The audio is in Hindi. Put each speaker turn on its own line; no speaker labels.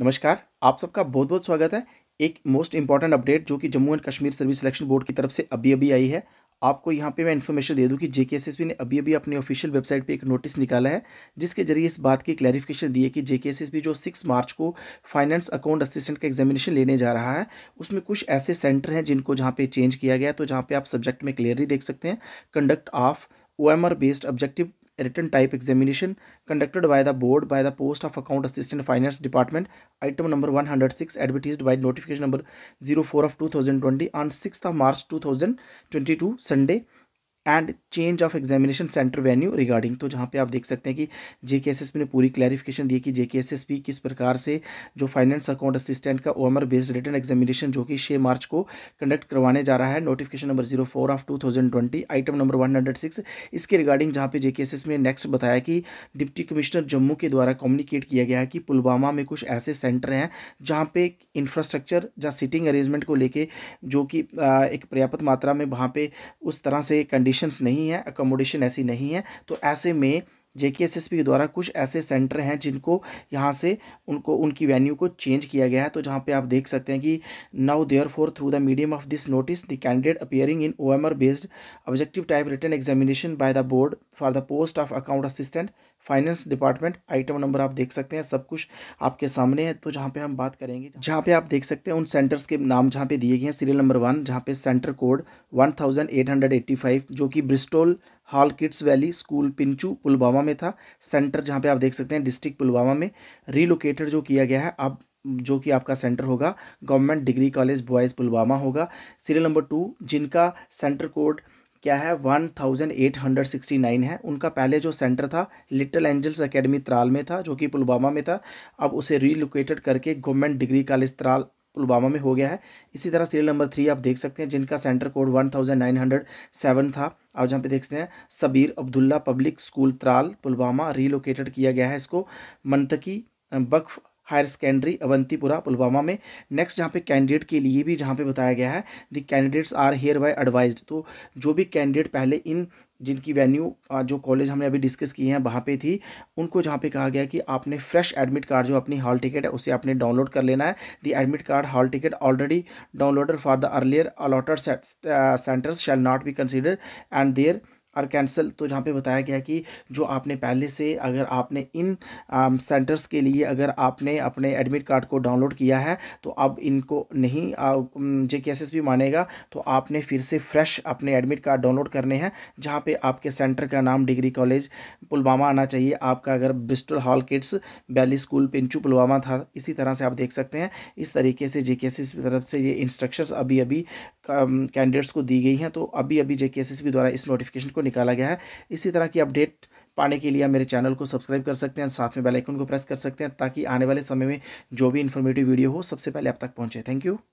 नमस्कार आप सबका बहुत बहुत स्वागत है एक मोस्ट इंपॉर्टेंट अपडेट जो कि Jammu and Kashmir service selection board की तरफ से अभी अभी आई है आपको यहाँ पे मैं इन्फॉर्मेशन दे दूँ कि जे ने अभी अभी अपनी ऑफिशियल वेबसाइट पे एक नोटिस निकाला है जिसके जरिए इस बात की क्लैरिफिकेशन दी है कि जेकेएसएसपी जो 6 मार्च को फाइनेंस अकाउंट असिस्टेंट का एग्जामिनेशन लेने जा रहा है उसमें कुछ ऐसे सेंटर हैं जिनको जहाँ पे चेंज किया गया तो जहाँ पे आप सब्जेक्ट में क्लियरली देख सकते हैं conduct of O based objective written type examination conducted by the board by the post of account assistant finance department item number 106 advertised by notification number 04 of 2020 on 6th of march 2022 sunday and change of examination centre venue regarding तो जहाँ पे आप देख सकते हैं कि जे के एस एस पी ने पूरी क्लैरिफिकेशन दी कि जे के एस एस पी किस प्रकार से जो फाइनेंस अकाउंट असिस्टेंट का ओमर बेस्ड रिटर्न एग्जामिनेशन जो कि छः मार्च को कंडक्ट करवाने जा रहा है notification number zero four of two thousand twenty item number one hundred six इसके रिगार्डिंग जहाँ पे जे के एस एस ने नेक्स्ट बताया कि डिप्टी कमिश्नर जम्मू के द्वारा कम्युनिकेट किया गया है कि पुलवामा में कुछ ऐसे सेंटर हैं जहाँ पे इंफ्रास्ट्रक्चर या सिटिंग अरेंजमेंट को लेकर जो कि एक पर्याप्त मात्रा में वहाँ पे उस तरह से कंडीशन कंडीशंस नहीं है अकोमोडेशन ऐसी नहीं है तो ऐसे में जे के के द्वारा कुछ ऐसे सेंटर हैं जिनको यहाँ से उनको उनकी वेन्यू को चेंज किया गया है तो जहाँ पे आप देख सकते हैं कि now therefore through the medium of this notice the candidate appearing in O based objective type written examination by the board for the post of account assistant finance department item number आप देख सकते हैं सब कुछ आपके सामने है तो जहाँ पे हम बात करेंगे जहाँ पे आप देख सकते हैं उन सेंटर्स के नाम जहाँ पे दिए गए हैं सीरियल नंबर वन जहाँ पे सेंटर कोड 1885 जो कि Bristol hall kids valley school Pinchu Pulwama में था सेंटर जहाँ पे आप देख सकते हैं डिस्ट्रिक्ट पुलवामा में रिलोकेटेड जो किया गया है आप जो कि आपका सेंटर होगा government degree college boys Pulwama होगा सीरियल नंबर टू जिनका सेंटर कोड क्या है 1869 है उनका पहले जो सेंटर था लिटिल एंजल्स एकेडमी त्राल में था जो कि पुलवामा में था अब उसे रीलोकेटेड करके government degree college Tral Pulwama में हो गया है इसी तरह सीरियल नंबर थ्री आप देख सकते हैं जिनका सेंटर कोड 1907 था आप जहाँ पे देख सकते हैं Sabir Abdullah public school Tral Pulwama relocated किया गया है इसको मंतकी बक्फ हायर सेकेंडरी अवंतीपुरा पुलवामा में नेक्स्ट जहाँ पे कैंडिडेट के लिए भी जहाँ पे बताया गया है the candidates are hereby advise तो जो भी कैंडिडेट पहले इन जिनकी वेन्यू जो कॉलेज हमने अभी डिस्कस किए हैं वहाँ पे थी उनको जहाँ पे कहा गया कि आपने फ्रेश एडमिट कार्ड जो अपनी हॉल टिकट है उसे आपने डाउनलोड कर लेना है the admit card hall ticket already downloaded for the earlier allotted centres shall not be consider and there are cancel तो जहाँ पे बताया गया कि जो आपने पहले से अगर आपने इन सेंटर्स के लिए अगर आपने अपने एडमिट कार्ड को डाउनलोड किया है तो अब इनको नहीं जे के एस भी मानेगा तो आपने फिर से फ्रेश अपने एडमिट कार्ड डाउनलोड करने हैं जहाँ पे आपके सेंटर का नाम डिग्री कॉलेज पुलवामा आना चाहिए आपका अगर Bristol hall kids valley school Pinchu Pulwama था इसी तरह से आप देख सकते हैं इस तरीके से जे की तरफ से ये इंस्ट्रक्शन अभी अभी कैंडिडेट्स um, को दी गई हैं तो अभी अभी जे के द्वारा इस नोटिफिकेशन को निकाला गया है इसी तरह की अपडेट पाने के लिए मेरे चैनल को सब्सक्राइब कर सकते हैं साथ में बेल आइकन को प्रेस कर सकते हैं ताकि आने वाले समय में जो भी इन्फॉर्मेटिव वीडियो हो सबसे पहले आप तक पहुंचे थैंक यू